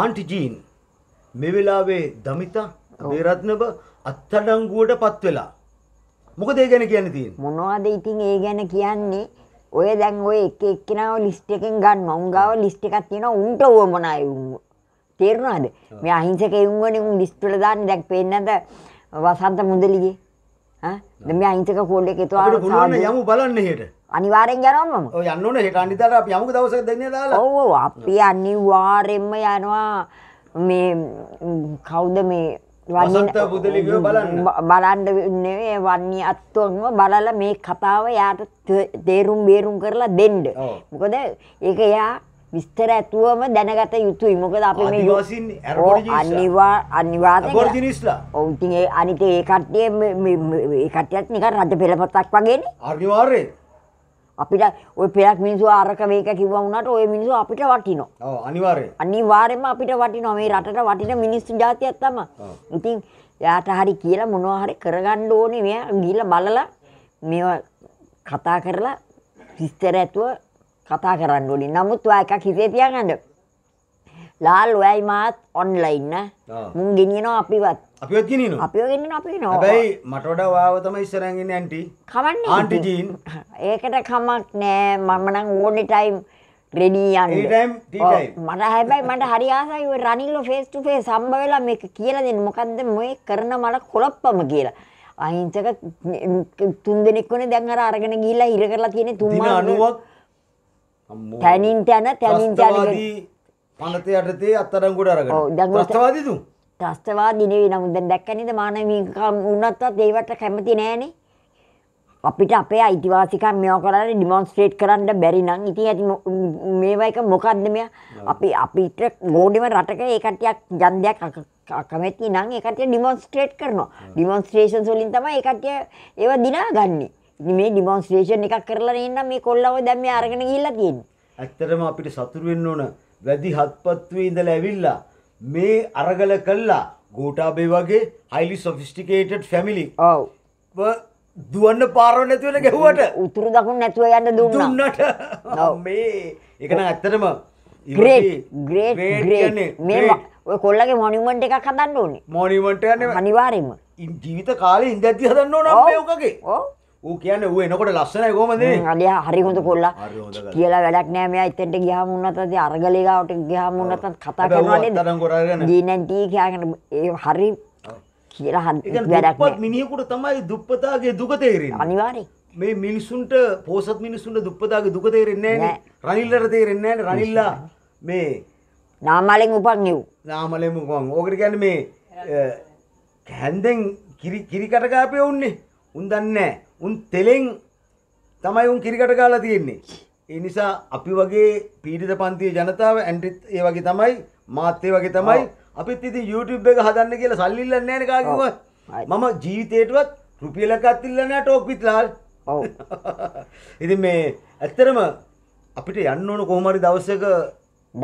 Aunty gene මේ වෙලාවේ දමිතා දේරත්නබ අත්අඩංගුවට පත් වෙලා. මොකද ඒ ගැන කියන්න තියෙන. මොනවද ඉතින් ඒ ගැන කියන්නේ ඔය දැන් ඔය එක එක්කෙනාව ලිස්ට් එකෙන් ගන්න උන් ගාව ලිස්ට් එකක් තියෙනවා උන්ට වමනායි උන්. තේරුණාද? මේ අහිංසක එවුන් වනේ උන් ලිස්ට් වල දාන්නේ දැන් පේන්නේ නැද වසන්ත මුදලිගේ. ඈ? දැන් මේ අහිංසක කෝල් එකේ තුවා අපිට පුළුවන් යමු බලන්න එහෙට. අනිවාරෙන් යනවා මම යන්න ඕනේ හෙට අනිදාට අපි යමුක දවසක දෙන්නේ දාලා ඔව් අපි අනිවාරෙන්ම යනවා මේ කවුද මේ වසන්ත පුදලිව බලන්න බලන්න නෙවෙයි වන්නේ අත්තුවම බලලා මේ කතාව යාට තේරුම් බේරුම් කරලා දෙන්න මොකද ඒක එයා විස්තර ඇතුවම දැනගත යුතුයි මොකද අප මේ අනිවා අනිවාර්ලා ඔවුතින් අනික ඒ කට්ටිය කට්ටයත් නික රජ පෙළපොත්තක් වගේ අනිවාර්ය අපිට ඔය පෙයක් මිනිසු ආරක මේක කිව්ව වුණට ඔය මිනිසු අපිට වටිනවා අනිවාර්ය අනිවාර්යම අපිට වටිනවා මේ රටට වටින මිනිස්සු ජාතියක් තම ඉතින් යාට හරි කියලා මොනවාහරි කරගන්න ඕනේ මෙයා ගිහිල්ලා බලලා මේවා කතා කරලා විස්තර ඇතුව කතා කරන්න ඕනේ නමුත් ඔයා එකක් හිතේ තියාගන්න ලාල් ඔයයි මාත් ඔන්ලයින් න මුන් ගෙනියනවා අපිවත් අපිත් ගෙන අපියගෙන අපි නො හැබැයි මටොඩ වාවතම ඉස්සරැගෙන ඇන්ටි කවන්න ආන්ටිජීන් ඒකට කමක් නෑ මමනං ඕනෙ ටයිම් රෙඩියන් මට හැබැයි මට හරියාසයි රනිල්ල ෆේස්ටු ෆේ සම්බ වෙලා මේ කියල දෙන්න මොකක්ද මොය කරන මට කොළොප්පම කියලා අහිංසක තුන් දෙනෙක්වන දැන්හර අරගෙන ගිල්ලා ඉර කරලා තියෙන තුන්මා අනුවක් තැනින් තැන තැනින් තැන පනතයටතේ අත්තරංගුට අරග දස්වාදතුූ ත්‍රස්තවාදී නෙවෙයි නමුත් දැන් දැක්කනේද මානවිකම් වුණත්වත් ඒවට කැමති නෑනේ. අපිට අපේ අයිතිවාසිකම් මේවා කරන්න ඩිමොන්ස්ට්‍රේට් කරන්න බැරි නම් ඉතින් ඇති මේවා එක මොකද්ද මෙයා? අපි අපිට ගෝඩෙම රටක ඒ කට්ටියක් ජන්දයක් කැමති නම් ඒ කට්ටිය ඩිමොන්ස්ට්‍රේට් කරනවා. ඩිමොන්ස්ට්‍රේෂන්ස් වලින් තමයි ඒ කට්ටිය ඒවා දිනාගන්නේ. ඉතින් මේ ඩිමොන්ස්ට්‍රේෂන් එකක් කරලා නේ මේ කොල්ලව දැන් මේ අරගෙන ගිහිල්ලා තියෙන්නේ. ඇත්තටම අපිට සතුරු වෙන්න ඕන වැඩි හත්පත්ුවේ ඉඳලා ඇවිල්ලා මේ අරගල කල්ලා ගෝටාබේ වගේ හයිලි සොෆිස්ටිකේටඩ් ෆැමිලි දුවන්න පාරව නැතිවෙන ගැහුවට උතුරු දකුණ නැතුව යන්න දුන්නට මේ එකන ඇත්තටම ග්‍රේට් මේ කොල්ලගේ මොනිමට එකක් හදන්න ඕනේ මොනිමට යන්න අනිවාරෙන්ම ජීවිත කාලේ ඉන්දැති හදන්න ඕන ඕකගේ ඕ ඌ කියන්න ඌ එනකොට ලස්සනයි කොහමද අඩේ හරි හොඳ කොල්ලා කියලා වැඩක් නෑ මෙයා එතෙන්ට ගියාම උන්නත් අද අරගලේගාවට ගියාම උන්නත් කතා කරනවා නේද ජීනන්ටි කියගෙන ඒ හරි කියලා හරි වැඩක් නෑ මිනිහෙකුට තමයි දුප්පතාගේ දුක තේරෙන්නේ අනිවාර්යෙන් මේ මිනිසුන්ට පෝසත් මිනිසුන්ට දුප්පතාගේ දුක තේරෙන්නේ නෑ රනිල්ලට තේරෙන්නේ නෑ රනිල්ලා මේ නාමලෙන් උපන් නිව් නාමලෙන් උපන් ඕකට කියන්නේ මේ කැන්දෙන් කිරි කිරි කටකාපය උන්නේ උන් දන්නේ නෑ උන් තෙලෙන් තමයි උන් කිරිකට ගාලා තියෙන්නේ. ඒ නිසා අපි වගේ පීඩිත පන්තියේ ජනතාව ඇන්ටිත් ඒ වගේ තමයි මාත් ඒ වගේ තමයි අපිත් ඉතින් YouTube එක හදන්න කියලා සල්ලි ඉල්ලන්නේ නැහැ නේ කාගෙවත්. මම ජීවිතේටවත් රුපියලක්වත් ඉල්ලන්නේ නැහැ ටෝක් විත් ලාල්. ඔව්. ඉතින් මේ ඇත්තටම අපිට යන්න ඕන කොහොම හරි දවසක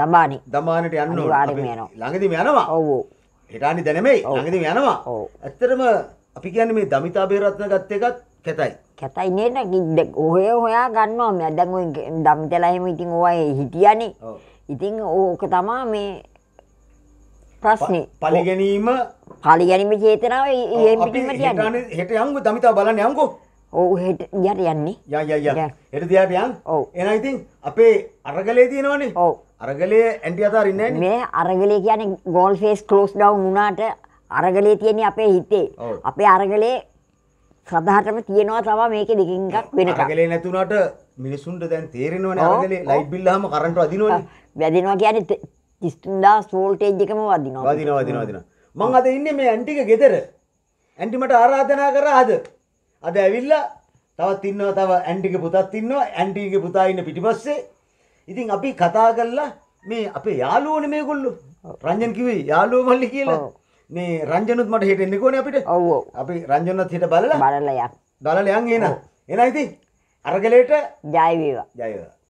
දමානි. දමානිට යන්න ඕන. ළඟදිම යනවා. ඔව්. හිටානි දැනෙමෙයි. ළඟදිම යනවා. ඔව්. ඇත්තටම අපි කියන්නේ මේ දමිතා බේරත්න ගත්ත එකත් කැතයි. කැතයි නේද කිද්දෙක් ඔය හොයා ගන්නවා මම දැන් ඔය දම්තලා එහෙම ඉතින් ඔය හිටියානේ. ඔව්. ඉතින් ඕක තමයි මේ ප්‍රශ්නේ. පලි ගැනීම පලි ගැනීම චේතනාව එහෙම පිටින්ම කියන්නේ. හෙට යන්කෝ දමිතා බලන්න යන්කෝ. ඔව් හෙට යට යන්නේ. යා යා යා. හෙට තියාට යන්. ඔව්. එහෙනම් ඉතින් අපේ අරගලේ තියෙනවනේ. ඔව්. අරගලේ ඇන්ටි අතාරින්නේ නැහැ මේ අරගලේ කියන්නේ ගෝල් ෆේස් ක්ලෝස් ඩවුන් වුණාට අරගලේ තියෙන්නේ අපේ හිතේ. අපේ අරගලේ සදහටම තියෙනවා තවා මේක දෙකින් එකක් වෙන කගලේ නැතුනට මිනිසුන්ට දැන් තේරෙනවන අගලේ ලයි් බිල්ලහම කරට අදිනවා වැදිනවා කියන තිස්තුන්දා සෝල්ටේජ් එකම වදිනවා වදින වදින වදින මං අද ඉන්න මේ ඇන්ටික ගෙදර ඇන්ටිමට ආරාධනා කර අද අද ඇවිල්ලා තවත් ඉන්නවා තව ඇන්ටික පුතත් ඉන්නවා ඇන්ටික පුතා ඉන්න පිටිපස්සේ ඉතින් අපි කතා කරලා මේ අපේ යාළුවනේ මේගොල්ලෝ රංජන් කිව්වේ යාළුවෝ මල්ලි කියලා මේ රංජනුත් මට හෙට එන්න ඕනේ අපිට. ඔව් ඔව්. අපි රංජනත් හෙට බලලා බලලා යන්න. බලලා යන් එන. එනයිද? අරගලේට ජය වේවා. ජය වේවා.